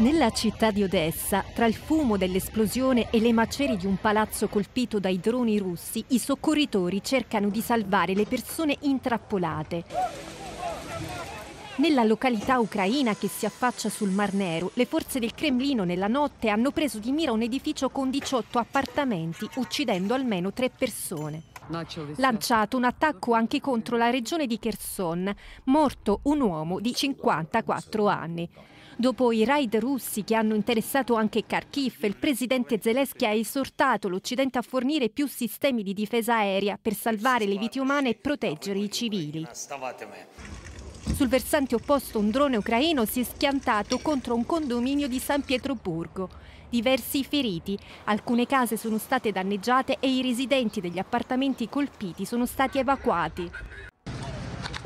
Nella città di Odessa, tra il fumo dell'esplosione e le macerie di un palazzo colpito dai droni russi, i soccorritori cercano di salvare le persone intrappolate. Nella località ucraina che si affaccia sul Mar Nero, le forze del Cremlino nella notte hanno preso di mira un edificio con 18 appartamenti, uccidendo almeno tre persone lanciato un attacco anche contro la regione di Kherson, morto un uomo di 54 anni. Dopo i raid russi che hanno interessato anche Kharkiv, il presidente Zelensky ha esortato l'Occidente a fornire più sistemi di difesa aerea per salvare le vite umane e proteggere i civili. Sul versante opposto un drone ucraino si è schiantato contro un condominio di San Pietroburgo. Diversi feriti, alcune case sono state danneggiate e i residenti degli appartamenti colpiti sono stati evacuati.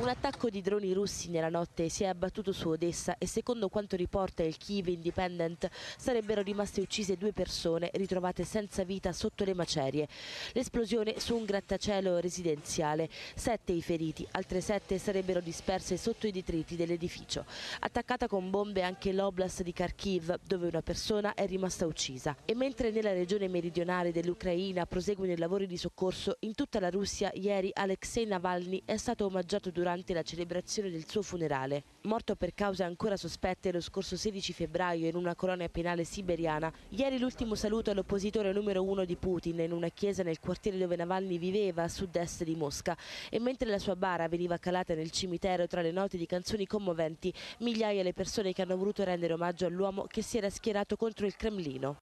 Un attacco di droni russi nella notte si è abbattuto su Odessa e secondo quanto riporta il Kiev Independent sarebbero rimaste uccise due persone ritrovate senza vita sotto le macerie. L'esplosione su un grattacielo residenziale, sette i feriti, altre sette sarebbero disperse sotto i detriti dell'edificio. Attaccata con bombe anche l'oblast di Kharkiv dove una persona è rimasta uccisa. E mentre nella regione meridionale dell'Ucraina proseguono i lavori di soccorso, in tutta la Russia ieri Alexei Navalny è stato omaggiato durante durante la celebrazione del suo funerale, morto per cause ancora sospette lo scorso 16 febbraio in una colonia penale siberiana. Ieri l'ultimo saluto all'oppositore numero uno di Putin in una chiesa nel quartiere dove Navalny viveva a sud-est di Mosca e mentre la sua bara veniva calata nel cimitero tra le note di canzoni commoventi, migliaia le persone che hanno voluto rendere omaggio all'uomo che si era schierato contro il Cremlino.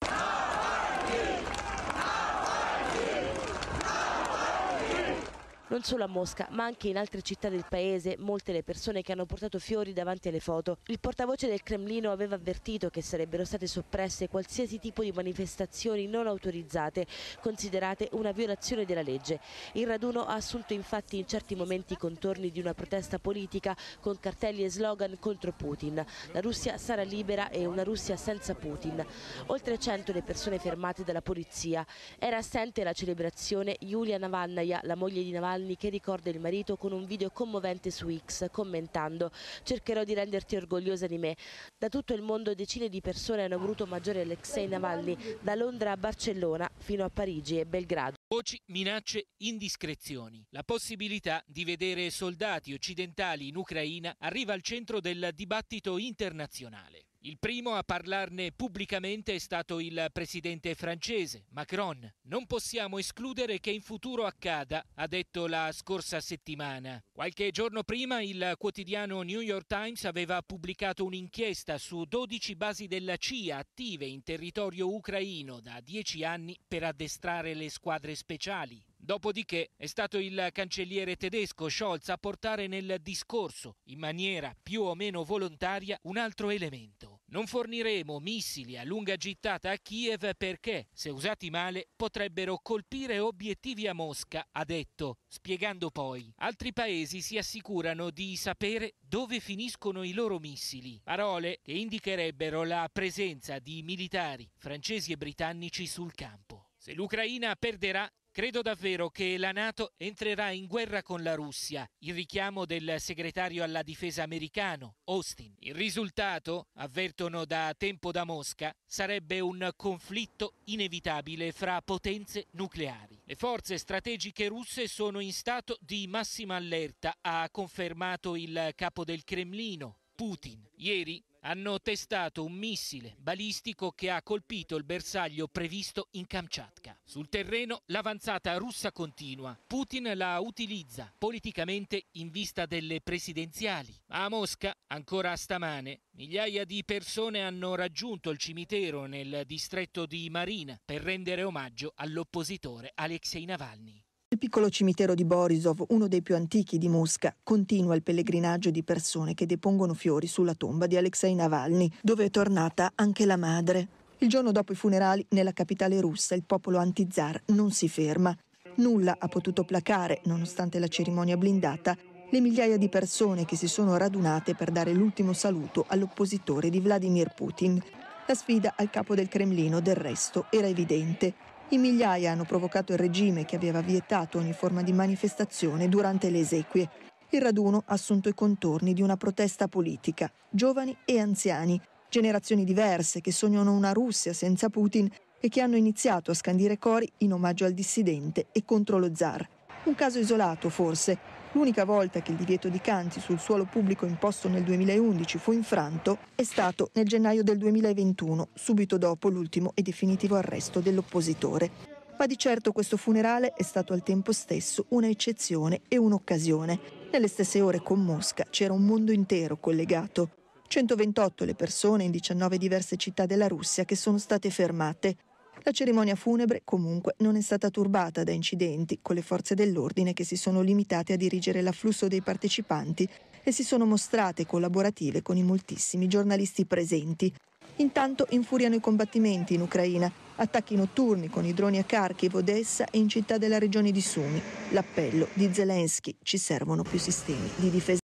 Non solo a Mosca, ma anche in altre città del paese, molte le persone che hanno portato fiori davanti alle foto. Il portavoce del Cremlino aveva avvertito che sarebbero state soppresse qualsiasi tipo di manifestazioni non autorizzate, considerate una violazione della legge. Il raduno ha assunto infatti in certi momenti i contorni di una protesta politica con cartelli e slogan contro Putin. La Russia sarà libera e una Russia senza Putin. Oltre 100 le persone fermate dalla polizia. Era assente la celebrazione Yulia Navalnaya, la moglie di Navalny, Valli che ricorda il marito con un video commovente su X commentando cercherò di renderti orgogliosa di me. Da tutto il mondo decine di persone hanno voluto maggiore Alexei Navalny da Londra a Barcellona fino a Parigi e Belgrado. Voci, minacce, indiscrezioni. La possibilità di vedere soldati occidentali in Ucraina arriva al centro del dibattito internazionale. Il primo a parlarne pubblicamente è stato il presidente francese, Macron. Non possiamo escludere che in futuro accada, ha detto la scorsa settimana. Qualche giorno prima il quotidiano New York Times aveva pubblicato un'inchiesta su 12 basi della CIA attive in territorio ucraino da 10 anni per addestrare le squadre speciali. Dopodiché è stato il cancelliere tedesco Scholz a portare nel discorso, in maniera più o meno volontaria, un altro elemento non forniremo missili a lunga gittata a Kiev perché, se usati male, potrebbero colpire obiettivi a Mosca, ha detto, spiegando poi. Altri paesi si assicurano di sapere dove finiscono i loro missili, parole che indicherebbero la presenza di militari francesi e britannici sul campo. Se l'Ucraina perderà, Credo davvero che la Nato entrerà in guerra con la Russia, il richiamo del segretario alla difesa americano, Austin. Il risultato, avvertono da tempo da Mosca, sarebbe un conflitto inevitabile fra potenze nucleari. Le forze strategiche russe sono in stato di massima allerta, ha confermato il capo del Cremlino, Putin. Ieri hanno testato un missile balistico che ha colpito il bersaglio previsto in Kamchatka. Sul terreno l'avanzata russa continua. Putin la utilizza politicamente in vista delle presidenziali. A Mosca, ancora stamane, migliaia di persone hanno raggiunto il cimitero nel distretto di Marina per rendere omaggio all'oppositore Alexei Navalny piccolo cimitero di Borisov, uno dei più antichi di Mosca, continua il pellegrinaggio di persone che depongono fiori sulla tomba di Alexei Navalny, dove è tornata anche la madre. Il giorno dopo i funerali nella capitale russa il popolo anti-zar non si ferma. Nulla ha potuto placare, nonostante la cerimonia blindata, le migliaia di persone che si sono radunate per dare l'ultimo saluto all'oppositore di Vladimir Putin. La sfida al capo del Cremlino, del resto, era evidente. In migliaia hanno provocato il regime che aveva vietato ogni forma di manifestazione durante le esequie. Il raduno ha assunto i contorni di una protesta politica. Giovani e anziani, generazioni diverse che sognano una Russia senza Putin e che hanno iniziato a scandire cori in omaggio al dissidente e contro lo zar. Un caso isolato forse, L'unica volta che il divieto di canti sul suolo pubblico imposto nel 2011 fu infranto è stato nel gennaio del 2021, subito dopo l'ultimo e definitivo arresto dell'oppositore. Ma di certo questo funerale è stato al tempo stesso un'eccezione e un'occasione. Nelle stesse ore con Mosca c'era un mondo intero collegato. 128 le persone in 19 diverse città della Russia che sono state fermate. La cerimonia funebre comunque non è stata turbata da incidenti, con le forze dell'ordine che si sono limitate a dirigere l'afflusso dei partecipanti e si sono mostrate collaborative con i moltissimi giornalisti presenti. Intanto infuriano i combattimenti in Ucraina, attacchi notturni con i droni a Kharkiv, Odessa e in città della regione di Sumi. L'appello di Zelensky, ci servono più sistemi di difesa.